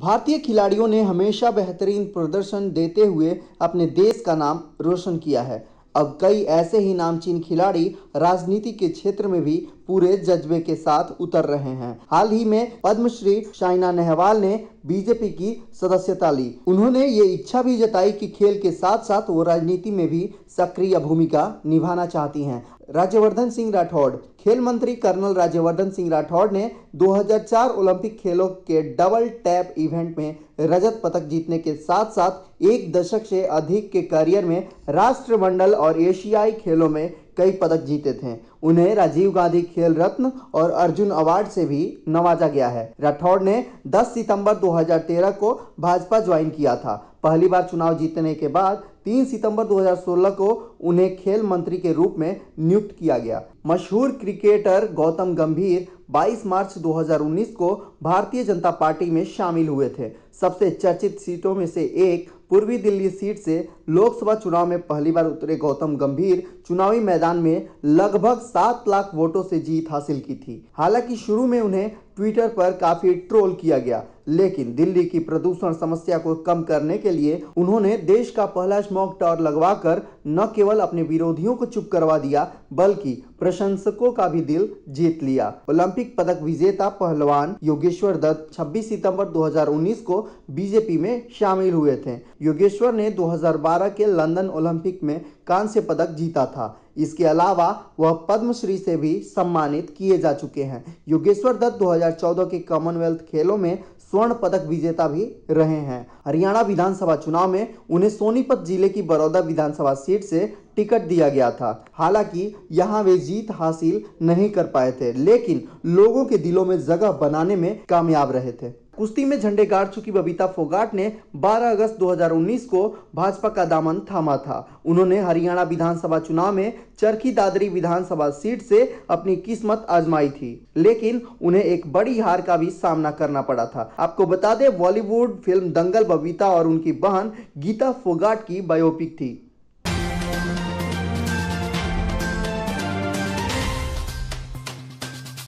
भारतीय खिलाड़ियों ने हमेशा बेहतरीन प्रदर्शन देते हुए अपने देश का नाम रोशन किया है अब कई ऐसे ही नामचीन खिलाड़ी राजनीति के क्षेत्र में भी पूरे जज्बे के साथ उतर रहे हैं हाल ही में पद्मश्री शाइना नेहवाल ने बीजेपी की सदस्यता ली उन्होंने ये इच्छा भी जताई कि खेल के साथ साथ वो राजनीति में भी सक्रिय भूमिका निभाना चाहती हैं राज्यवर्धन सिंह राठौड़ खेल मंत्री कर्नल राज्यवर्धन सिंह राठौड़ ने 2004 ओलंपिक खेलों के डबल टैप इवेंट में रजत पदक जीतने के साथ साथ एक दशक से अधिक के करियर में राष्ट्रमंडल और एशियाई खेलों में कई पदक जीते थे उन्हें राजीव गांधी खेल रत्न और अर्जुन अवार्ड से भी नवाजा गया है राठौड़ ने 10 सितंबर 2013 को भाजपा ज्वाइन किया था पहली बार चुनाव जीतने के बाद 3 सितंबर 2016 को उन्हें खेल मंत्री के रूप में नियुक्त किया गया मशहूर क्रिकेटर गौतम गंभीर 22 मार्च 2019 को भारतीय जनता पार्टी में शामिल हुए थे सबसे चर्चित सीटों में से एक पूर्वी दिल्ली सीट से लोकसभा चुनाव में पहली बार उतरे गौतम गंभीर चुनावी मैदान में लगभग सात लाख वोटों से जीत हासिल की थी हालांकि शुरू में उन्हें ट्विटर पर काफी ट्रोल किया गया लेकिन दिल्ली की प्रदूषण समस्या को कम करने के लिए उन्होंने देश का पहला स्मोक टावर लगवाकर न केवल अपने विरोधियों को चुप करवा दिया बल्कि प्रशंसकों का भी दिल जीत लिया ओलंपिक पदक विजेता पहलवान योगेश्वर दत्त 26 सितंबर 2019 को बीजेपी में शामिल हुए थे योगेश्वर ने 2012 के लंदन ओलंपिक में कांस्य पदक जीता था इसके अलावा वह पद्मश्री से भी सम्मानित किए जा चुके हैं योगेश्वर दत्त 2014 के कॉमनवेल्थ खेलों में स्वर्ण पदक विजेता भी रहे हैं हरियाणा विधानसभा चुनाव में उन्हें सोनीपत जिले की बड़ौदा विधानसभा सीट से टिकट दिया गया था हालांकि यहां वे जीत हासिल नहीं कर पाए थे लेकिन लोगों के दिलों में जगह बनाने में कामयाब रहे थे कुश्ती में झंडे गाड़ चुकी बबीता फोगाट ने 12 अगस्त 2019 को भाजपा का दामन थामा था उन्होंने हरियाणा विधानसभा चुनाव में चरखी दादरी विधानसभा सीट से अपनी किस्मत आजमाई थी लेकिन उन्हें एक बड़ी हार का भी सामना करना पड़ा था आपको बता दें बॉलीवुड फिल्म दंगल बबीता और उनकी बहन गीता फोगाट की बायोपिक थी